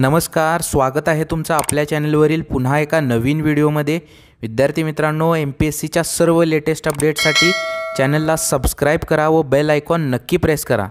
नमस्कार स्वागत आहे तुमचं आपल्या चॅनलवरील पुन्हा एका नवीन व्हिडिओमध्ये विद्यार्थी मित्रांनो एम पी एस सीच्या सर्व लेटेस्ट अपडेटसाठी चॅनलला सबस्क्राईब करा व बेल आयकॉन नक्की प्रेस करा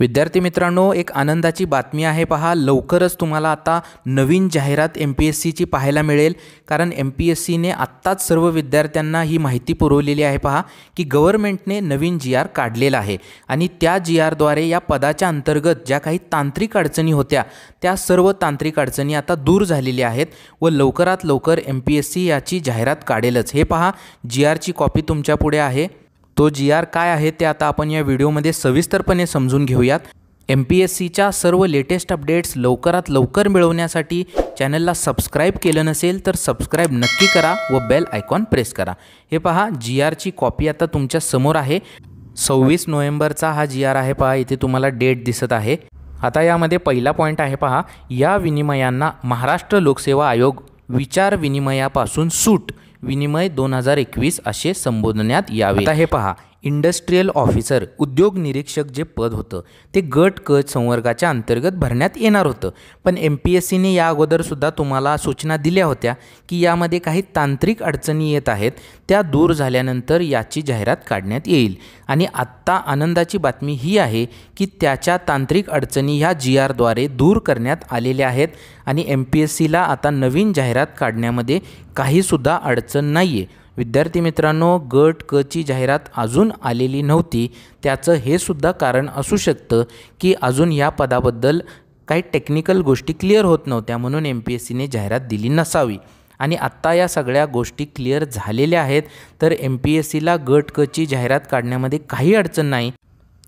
विद्यार्थी मित्रांनो एक आनंदाची बातमी आहे पहा लवकरच तुम्हाला आता नवीन जाहिरात एम पी एस सीची पाहायला मिळेल कारण एम पी एस सीने आत्ताच सर्व विद्यार्थ्यांना ही माहिती पुरवलेली आहे पहा की गव्हर्मेंटने नवीन जी आर काढलेला आहे आणि त्या जी आरद्वारे या पदाच्या अंतर्गत ज्या काही तांत्रिक अडचणी होत्या त्या सर्व तांत्रिक अडचणी आता दूर झालेल्या आहेत व लवकरात लवकर एम पी एस सी याची जाहिरात काढेलच हे पहा जी आरची कॉपी तुमच्यापुढे आहे तो जी आर काय आहे ते आता आपण या व्हिडिओमध्ये सविस्तरपणे समजून घेऊयात एम पी एस सीच्या सर्व लेटेस्ट अपडेट्स लवकरात लवकर मिळवण्यासाठी चॅनलला सबस्क्राईब केलं नसेल तर सबस्क्राईब नक्की करा व बेल आयकॉन प्रेस करा हे पहा जी आरची कॉपी आता तुमच्या समोर आहे सव्वीस नोव्हेंबरचा हा जी आर आहे पहा इथे तुम्हाला डेट दिसत आहे आता यामध्ये पहिला पॉईंट आहे पहा या विनिमयांना महाराष्ट्र लोकसेवा आयोग विचार विनिमयापासून सूट विनिमय दोन हजार एकवीस असे संबोधण्यात यावे आता हे पहा इंडस्ट्रीयल ऑफिसर उद्योग निरीक्षक जे पद होतं ते गट क संवर्गाच्या अंतर्गत भरण्यात येणार होतं पण एम पी एस सीने या अगोदरसुद्धा तुम्हाला सूचना दिल्या होत्या की यामध्ये काही तांत्रिक अडचणी येत आहेत त्या दूर झाल्यानंतर याची जाहिरात काढण्यात येईल आणि आत्ता आनंदाची बातमी ही आहे की त्याच्या तांत्रिक अडचणी ह्या जी आरद्वारे दूर करण्यात आलेल्या आहेत आणि एम पी एस सीला आता नवीन जाहिरात काढण्यामध्ये काहीसुद्धा अडचण नाही आहे विद्यार्थी मित्रांनो गट क ची जाहिरात अजून आलेली नव्हती त्याचं हे सुद्धा कारण असू शकतं की अजून या पदाबद्दल काही टेक्निकल गोष्टी क्लिअर होत नव्हत्या म्हणून एम पी एस सीने जाहिरात दिली नसावी आणि आत्ता या सगळ्या गोष्टी क्लिअर झालेल्या आहेत तर एम पी एस सीला गट कची जाहिरात काढण्यामध्ये काही अडचण नाही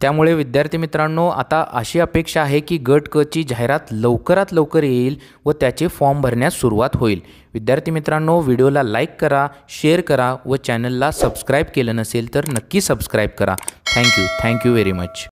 त्यामुळे विद्यार्थी मित्रांनो आता अशी अपेक्षा आहे की गट कची जाहिरात लवकरात लवकर येईल व त्याचे फॉर्म भरण्यास सुरुवात होईल विद्यार्थी मित्रांनो व्हिडिओला लाईक करा शेअर करा व चॅनलला सबस्क्राईब केलं नसेल तर नक्की सबस्क्राईब करा थँक्यू थँक्यू व्हेरी मच